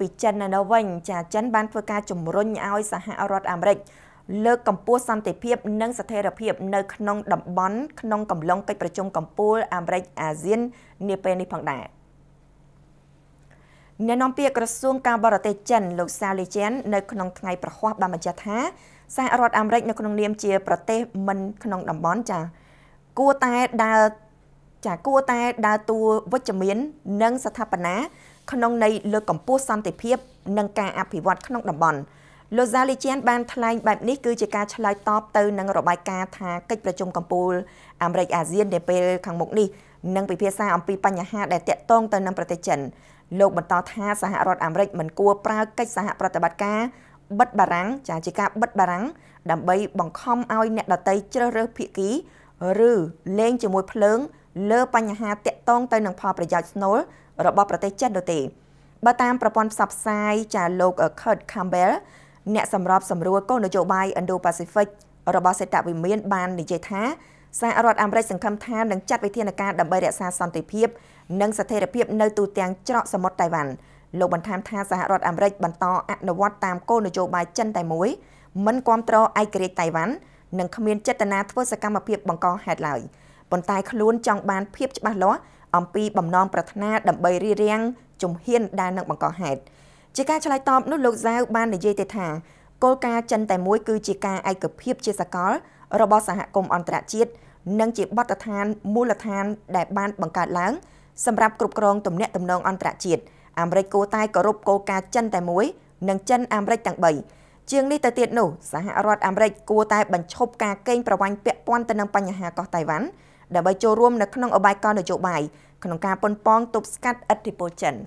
ពីចិននៅវិញចាចិនបានធ្វើការជំរុញឲ្យសហរដ្ឋអាមេរិកលើកកម្ពស់សន្តិភាពនិងស្ថិរភាព នៅក្នុងតំបន់ ក្នុងកំឡុងកិច្ចប្រជុំកំពូលអាមេរិកអាស៊ាននាពេលនេះផងដែរអ្នកនាំពាក្យក្រសួងការបរទេសចិន លោកសាលីជែននៅក្នុងថ្ងៃប្រហ័សបានបញ្ជាក់ថាសហរដ្ឋអាមេរិកនៅក្នុងនាមជា ប្រទេសមិន ក្នុងតំបន់ចាគួរតែដើរចាគួរតែដើរតួវិជ្ជមាន និងស្ថាបនាក្នុងន័យលើកកម្ពស់សន្តិភាពនិងការអភិវឌ្ឍក្នុងតំបន់លោកសាលីជាន បានថ្លែងបែបនេះគឺជាការឆ្លើយតបទៅនឹងរបាយការណ៍ថាកិច្ចប្រជុំកំពូលអាមេរិកអាស៊ាននាពេលខាងមុខនេះនឹងពិភាក្សាអំពីបញ្ហាដែលតាក់ទងទៅនឹងប្រទេសចិនលោកបន្ត ថាសហរដ្ឋអាមេរិកមិនគួរប្រើកិច្ចសហប្រតិបត្តិការបិទបារាំងចាជាការបិទបារាំងដើម្បីបង្ខំឲ្យអ្នកដតីជ្រើសរើសភាគីឬលេងជាមួយភ្លើងលើបញ្ហាតាក់ទងទៅនឹងផលប្រយោជន៍ស្នូលរបស់ប្រទេសចិននោះទេបើតាមប្រព័ន្ធផ្សព្វផ្សាយចាលោក Kurt Campbell អ្នកសម្របសម្រួលគោលនយោបាយ Indo-Pacific របស់សេតវិមានបាននិយាយថាសហរដ្ឋអាមេរិកសង្ឃឹមថានឹងចាត់វិធានការដើម្បីរក្សាសន្តិភាព និងស្ថិរភាពនៅទូទាំងច្រកសមុទ្រតៃវ៉ាន់លោកបន្ថែមថាសហរដ្ឋអាមេរិកបន្តអនុវត្តតាមគោលនយោបាយចិនតែមួយមិនគ្រប់គ្រងឯករាជ្យតៃវ៉ាន់និងគ្មានចេតនាធ្វើសកម្មភាពបង្កហេតុឡើយ។ប៉ុន្តែខ្លួនចង់បានភាពច្បាស់លាស់អំពីបំណងប្រាថ្នាដើម្បីរៀបរៀងជំហានដែលនឹងបង្កហេតុជាការឆ្លើយតបនោះលោកសាវបាននិយាយទៅថាគោលការណ៍ចិនតែមួយគឺជាការឯកភាព ជាសកល របស់សហគមន៍អន្តរជាតិនិងជាបទដ្ឋានមូលដ្ឋាន ដែលបានបង្កើតឡើង សម្រាប់គ្រប់គ្រង ទំនាក់ទំនងអន្តរជាតិអាមេរិកគួរតែគោរពគោលការណ៍ចិនតែមួយនិងចិន អាមេរិកទាំង3ជាងនេះទៅទៀតនោះសហរដ្ឋអាមេរិកគួរតែបញ្ឈប់ការកេងប្រវ័ញ្ចពាក់ព័ន្ធទៅនឹងបញ្ហាកោះតៃវ៉ាន់ដើម្បីចូលរួមនៅក្នុងអបាយកលនយោបាយក្នុងការប៉ុនប៉ងទប់ស្កាត់ឥទ្ធិពលចិន។